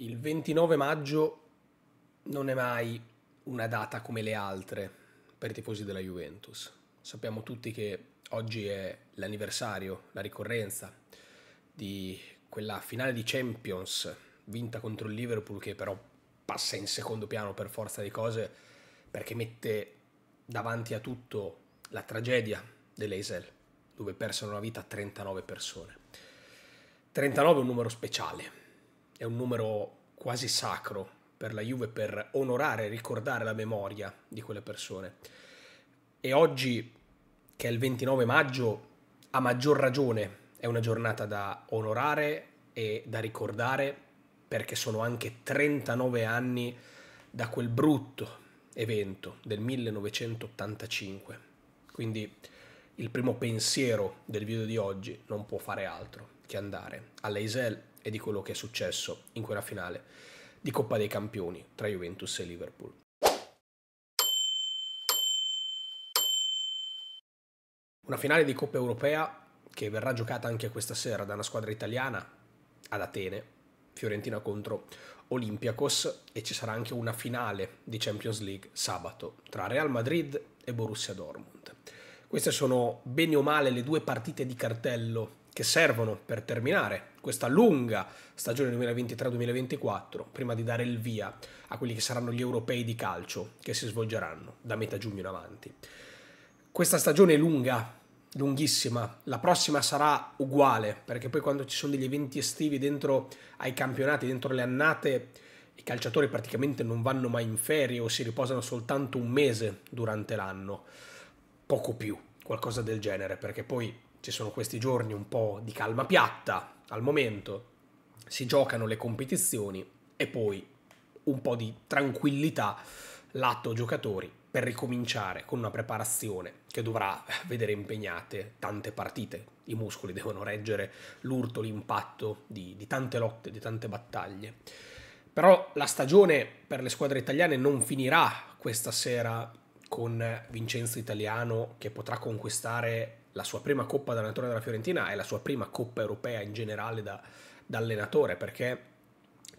Il 29 maggio non è mai una data come le altre per i tifosi della Juventus. Sappiamo tutti che oggi è l'anniversario, la ricorrenza di quella finale di Champions vinta contro il Liverpool che però passa in secondo piano per forza di cose perché mette davanti a tutto la tragedia dell'Eisel dove persero la vita 39 persone. 39 è un numero speciale, è un numero quasi sacro per la Juve per onorare, ricordare la memoria di quelle persone. E oggi, che è il 29 maggio, a maggior ragione è una giornata da onorare e da ricordare perché sono anche 39 anni da quel brutto evento del 1985. Quindi il primo pensiero del video di oggi non può fare altro che andare all'Eisel e di quello che è successo in quella finale di Coppa dei Campioni tra Juventus e Liverpool. Una finale di Coppa Europea che verrà giocata anche questa sera da una squadra italiana ad Atene, Fiorentina contro Olympiacos e ci sarà anche una finale di Champions League sabato tra Real Madrid e Borussia Dortmund. Queste sono bene o male le due partite di cartello che servono per terminare questa lunga stagione 2023-2024 prima di dare il via a quelli che saranno gli europei di calcio che si svolgeranno da metà giugno in avanti. Questa stagione è lunga, lunghissima, la prossima sarà uguale perché poi quando ci sono degli eventi estivi dentro ai campionati, dentro le annate, i calciatori praticamente non vanno mai in ferie o si riposano soltanto un mese durante l'anno, poco più, qualcosa del genere, perché poi ci sono questi giorni un po' di calma piatta al momento, si giocano le competizioni e poi un po' di tranquillità lato giocatori per ricominciare con una preparazione che dovrà vedere impegnate tante partite. I muscoli devono reggere l'urto, l'impatto di, di tante lotte, di tante battaglie. Però la stagione per le squadre italiane non finirà questa sera con Vincenzo Italiano che potrà conquistare la sua prima coppa da allenatore della Fiorentina e la sua prima coppa europea in generale da, da allenatore, perché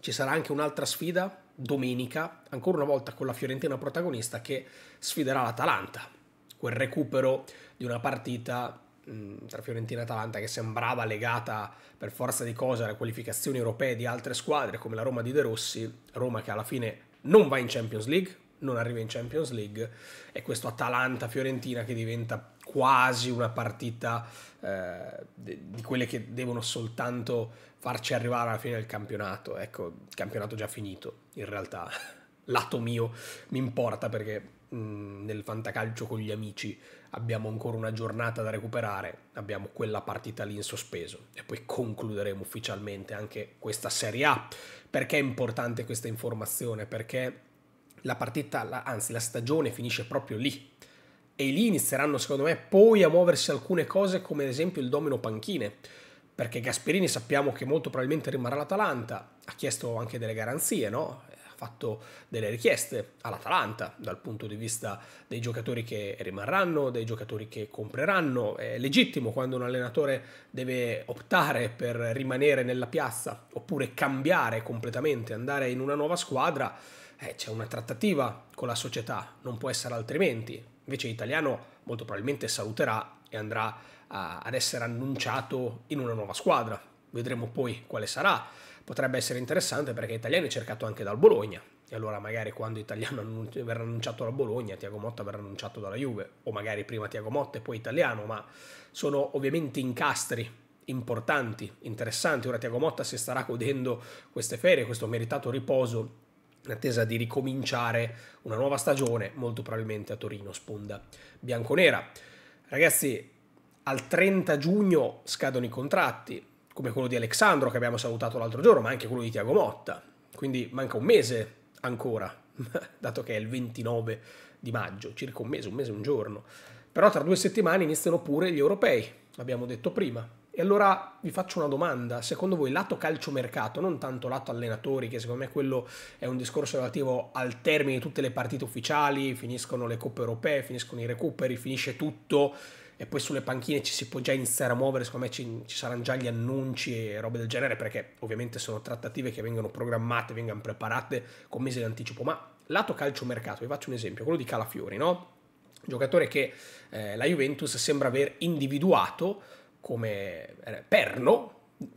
ci sarà anche un'altra sfida domenica, ancora una volta con la Fiorentina protagonista, che sfiderà l'Atalanta. Quel recupero di una partita tra Fiorentina e Atalanta che sembrava legata per forza di cose alle qualificazioni europee di altre squadre come la Roma di De Rossi, Roma che alla fine non va in Champions League, non arriva in Champions League e questo Atalanta-Fiorentina che diventa quasi una partita eh, di quelle che devono soltanto farci arrivare alla fine del campionato. Ecco, campionato già finito, in realtà, lato mio mi importa perché nel fantacalcio con gli amici abbiamo ancora una giornata da recuperare, abbiamo quella partita lì in sospeso e poi concluderemo ufficialmente anche questa Serie A. Perché è importante questa informazione? Perché la partita, la, anzi la stagione finisce proprio lì. E lì inizieranno secondo me poi a muoversi alcune cose come ad esempio il domino panchine, perché Gasperini sappiamo che molto probabilmente rimarrà l'Atalanta, ha chiesto anche delle garanzie, no? fatto delle richieste all'Atalanta dal punto di vista dei giocatori che rimarranno, dei giocatori che compreranno. È legittimo quando un allenatore deve optare per rimanere nella piazza oppure cambiare completamente, andare in una nuova squadra. Eh, c'è una trattativa con la società, non può essere altrimenti. Invece l'italiano molto probabilmente saluterà e andrà a, ah, ad essere annunciato in una nuova squadra. Vedremo poi quale sarà potrebbe essere interessante perché Italiano è cercato anche dal Bologna e allora magari quando Italiano annun- verrà annunciato da Bologna Tiago Motta verrà annunciato dalla Juve o magari prima Tiago Motta e poi Italiano ma sono ovviamente incastri importanti, interessanti. Ora Tiago Motta si starà godendo queste ferie, questo meritato riposo in attesa di ricominciare una nuova stagione, molto probabilmente a Torino, sponda bianconera. Ragazzi, al 30 giugno scadono i contratti, come quello di Alexandro che abbiamo salutato l'altro giorno, ma anche quello di Tiago Motta. Quindi manca un mese ancora, dato che è il 29 di maggio, circa un mese, un mese, un giorno. Però tra due settimane iniziano pure gli europei, l'abbiamo detto prima. E allora vi faccio una domanda, secondo voi lato calciomercato, non tanto lato allenatori, che secondo me quello è un discorso relativo al termine di tutte le partite ufficiali, finiscono le coppe europee, finiscono i recuperi, finisce tutto, e poi sulle panchine ci si può già iniziare a muovere, secondo me ci, ci, saranno già gli annunci e robe del genere, perché ovviamente sono trattative che vengono programmate, vengono preparate con mesi d'anticipo, ma lato calcio mercato, vi faccio un esempio, quello di Calafiori, no? Giocatore che eh, la Juventus sembra aver individuato come eh, perno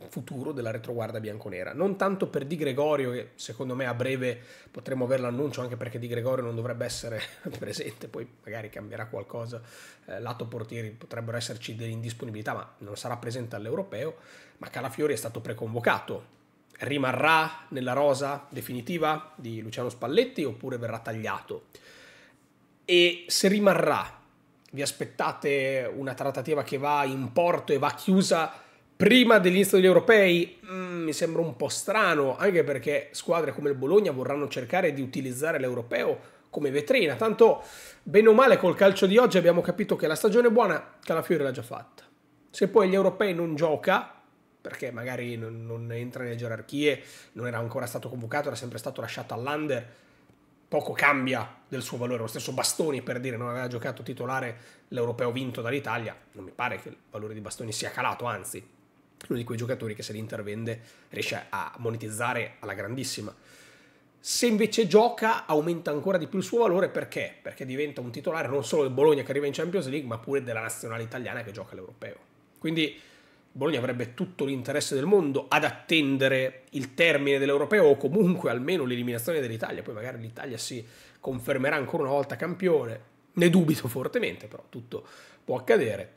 futuro della retroguarda bianconera. Non tanto per Di Gregorio, che secondo me a breve potremo avere l'annuncio, anche perché Di Gregorio non dovrebbe essere presente, poi magari cambierà qualcosa, eh, lato portieri potrebbero esserci delle indisponibilità, ma non sarà presente all'Europeo, ma Calafiori è stato preconvocato. Rimarrà nella rosa definitiva di Luciano Spalletti oppure verrà tagliato? E se rimarrà, vi aspettate una trattativa che va in porto e va chiusa prima dell'inizio degli europei mm, mi sembra un po' strano, anche perché squadre come il Bologna vorranno cercare di utilizzare l'europeo come vetrina. Tanto, bene o male, col calcio di oggi abbiamo capito che la stagione buona Calafiori l'ha già fatta. Se poi gli europei non gioca, perché magari non, non, entra nelle gerarchie, non era ancora stato convocato, era sempre stato lasciato all'under, poco cambia del suo valore. Lo stesso Bastoni, per dire, non aveva giocato titolare l'europeo vinto dall'Italia. Non mi pare che il valore di Bastoni sia calato, anzi, uno di quei giocatori che se l'Inter vende riesce a monetizzare alla grandissima. Se invece gioca aumenta ancora di più il suo valore perché? Perché diventa un titolare non solo del Bologna che arriva in Champions League ma pure della nazionale italiana che gioca all'Europeo. Quindi Bologna avrebbe tutto l'interesse del mondo ad attendere il termine dell'Europeo o comunque almeno l'eliminazione dell'Italia, poi magari l'Italia si confermerà ancora una volta campione, ne dubito fortemente però tutto può accadere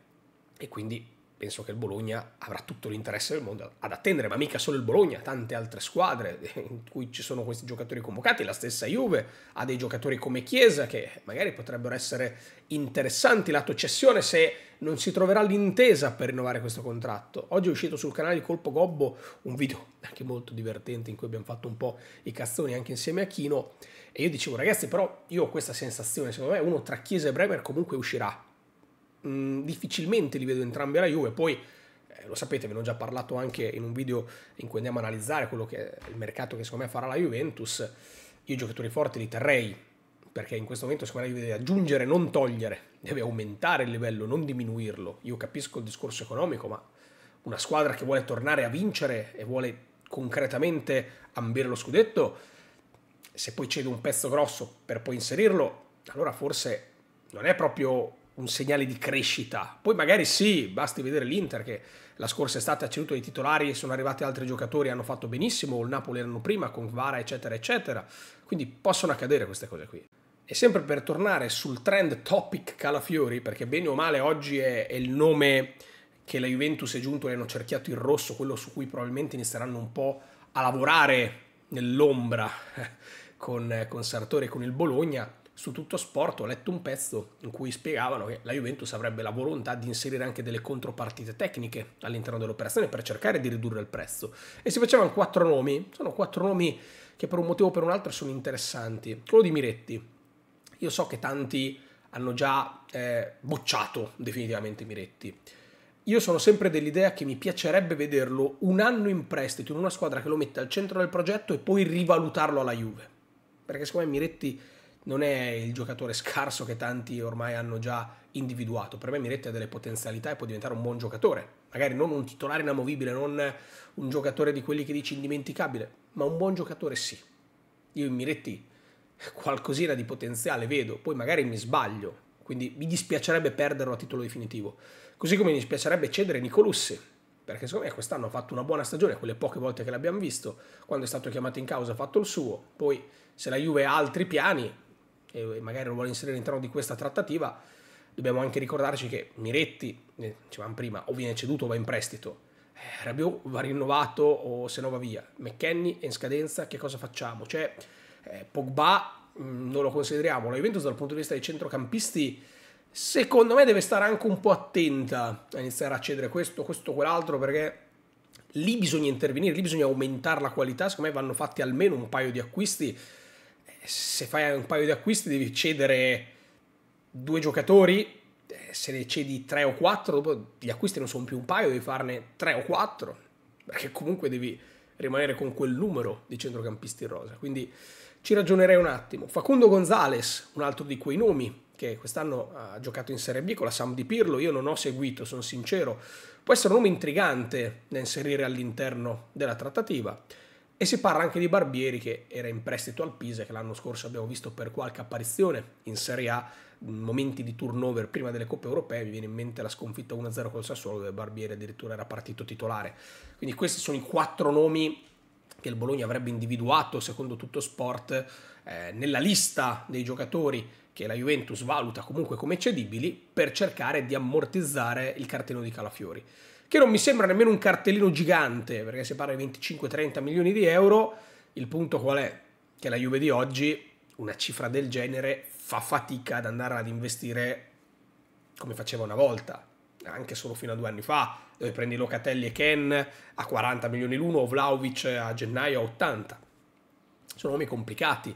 e quindi penso che il Bologna avrà tutto l'interesse del mondo ad attendere, ma mica solo il Bologna, tante altre squadre in cui ci sono questi giocatori convocati, la stessa Juve ha dei giocatori come Chiesa che magari potrebbero essere interessanti lato cessione se non si troverà l'intesa per rinnovare questo contratto. Oggi è uscito sul canale di Colpo Gobbo un video anche molto divertente in cui abbiamo fatto un po' i cazzoni anche insieme a Chino e io dicevo ragazzi però io ho questa sensazione, secondo me uno tra Chiesa e Bremer comunque uscirà mh, mm, difficilmente li vedo entrambi alla Juve, poi eh, lo sapete, ve ne ho già parlato anche in un video in cui andiamo a analizzare quello che è il mercato che secondo me farà la Juventus, io i giocatori forti li terrei, perché in questo momento secondo me deve aggiungere, non togliere, deve aumentare il livello, non diminuirlo. Io capisco il discorso economico, ma una squadra che vuole tornare a vincere e vuole concretamente ambire lo scudetto, se poi cede un pezzo grosso per poi inserirlo, allora forse non è proprio un segnale di crescita. Poi magari sì, basti vedere l'Inter che la scorsa estate ha ceduto i titolari e sono arrivati altri giocatori hanno fatto benissimo, o il Napoli erano prima con Vara eccetera eccetera. Quindi possono accadere queste cose qui. E sempre per tornare sul trend topic Calafiori, perché bene o male oggi è, è il nome che la Juventus e Giunto e hanno cerchiato in rosso, quello su cui probabilmente inizieranno un po' a lavorare nell'ombra con, con Sartori e con il Bologna su tutto sport ho letto un pezzo in cui spiegavano che la Juventus avrebbe la volontà di inserire anche delle contropartite tecniche all'interno dell'operazione per cercare di ridurre il prezzo. E si facevano quattro nomi, sono quattro nomi che per un motivo o per un altro sono interessanti. Quello di Miretti. Io so che tanti hanno già eh, bocciato definitivamente Miretti. Io sono sempre dell'idea che mi piacerebbe vederlo un anno in prestito in una squadra che lo mette al centro del progetto e poi rivalutarlo alla Juve. Perché secondo me Miretti non è il giocatore scarso che tanti ormai hanno già individuato. Per me Miretti ha delle potenzialità e può diventare un buon giocatore. Magari non un titolare inamovibile, non un giocatore di quelli che dici indimenticabile, ma un buon giocatore sì. Io in Miretti qualcosina di potenziale vedo, poi magari mi sbaglio, quindi mi dispiacerebbe perderlo a titolo definitivo. Così come mi dispiacerebbe cedere Nicolussi, perché secondo me quest'anno ha fatto una buona stagione, quelle poche volte che l'abbiamo visto, quando è stato chiamato in causa ha fatto il suo, poi se la Juve ha altri piani, e magari lo vuole inserire all'interno di questa trattativa, dobbiamo anche ricordarci che Miretti, eh, dicevamo prima, o viene ceduto o va in prestito, eh, Rabiot va rinnovato o se no va via, McKenny è in scadenza, che cosa facciamo? Cioè, eh, Pogba mh, mm, non lo consideriamo, la Juventus dal punto di vista dei centrocampisti secondo me deve stare anche un po' attenta a iniziare a cedere questo, questo, quell'altro perché lì bisogna intervenire, lì bisogna aumentare la qualità, secondo me vanno fatti almeno un paio di acquisti se fai un paio di acquisti devi cedere due giocatori, eh, se ne cedi tre o quattro, dopo gli acquisti non sono più un paio, devi farne tre o quattro, perché comunque devi rimanere con quel numero di centrocampisti in rosa. Quindi ci ragionerei un attimo. Facundo Gonzales, un altro di quei nomi che quest'anno ha giocato in Serie B con la Sam di Pirlo, io non ho seguito, sono sincero, può essere un nome intrigante da inserire all'interno della trattativa. E si parla anche di Barbieri che era in prestito al Pisa, che l'anno scorso abbiamo visto per qualche apparizione in Serie A, momenti di turnover prima delle coppe europee, mi viene in mente la sconfitta 1-0 col Sassuolo dove Barbieri addirittura era partito titolare. Quindi questi sono i quattro nomi che il Bologna avrebbe individuato, secondo tutto sport, eh, nella lista dei giocatori che la Juventus valuta comunque come cedibili per cercare di ammortizzare il cartellino di Calafiori che non mi sembra nemmeno un cartellino gigante, perché si parla di 25-30 milioni di euro, il punto qual è? Che la Juve di oggi, una cifra del genere, fa fatica ad andare ad investire come faceva una volta, anche solo fino a due anni fa, dove prendi Locatelli e Ken a 40 milioni l'uno, o Vlaovic a gennaio a 80. Sono nomi complicati,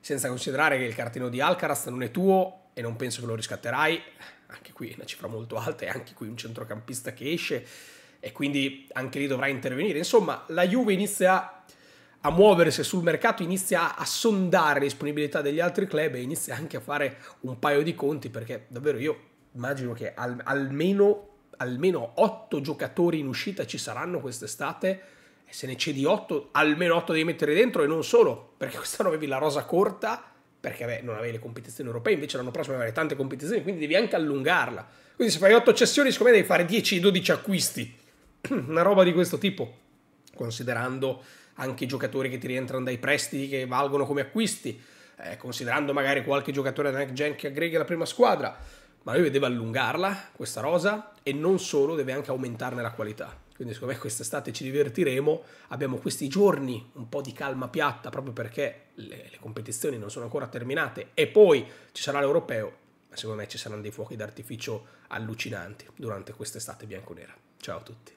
senza considerare che il cartellino di Alcaraz non è tuo e non penso che lo riscatterai, anche qui è una cifra molto alta e anche qui un centrocampista che esce e quindi anche lì dovrà intervenire. Insomma, la Juve inizia a muoversi sul mercato, inizia a sondare le disponibilità degli altri club e inizia anche a fare un paio di conti perché davvero io immagino che al, almeno, almeno 8 giocatori in uscita ci saranno quest'estate e se ne cedi 8, almeno 8 devi mettere dentro e non solo, perché quest'anno avevi la rosa corta perché beh, non avevi le competizioni europee, invece l'anno prossimo avrai tante competizioni, quindi devi anche allungarla. Quindi se fai 8 cessioni, secondo me devi fare 10-12 acquisti. Una roba di questo tipo, considerando anche i giocatori che ti rientrano dai prestiti, che valgono come acquisti, eh, considerando magari qualche giocatore da next gen che aggreghi la prima squadra. Ma lui deve allungarla, questa rosa, e non solo, deve anche aumentarne la qualità. Quindi secondo me quest'estate ci divertiremo, abbiamo questi giorni un po' di calma piatta proprio perché le, le competizioni non sono ancora terminate e poi ci sarà l'europeo, ma secondo me ci saranno dei fuochi d'artificio allucinanti durante quest'estate bianconera. Ciao a tutti.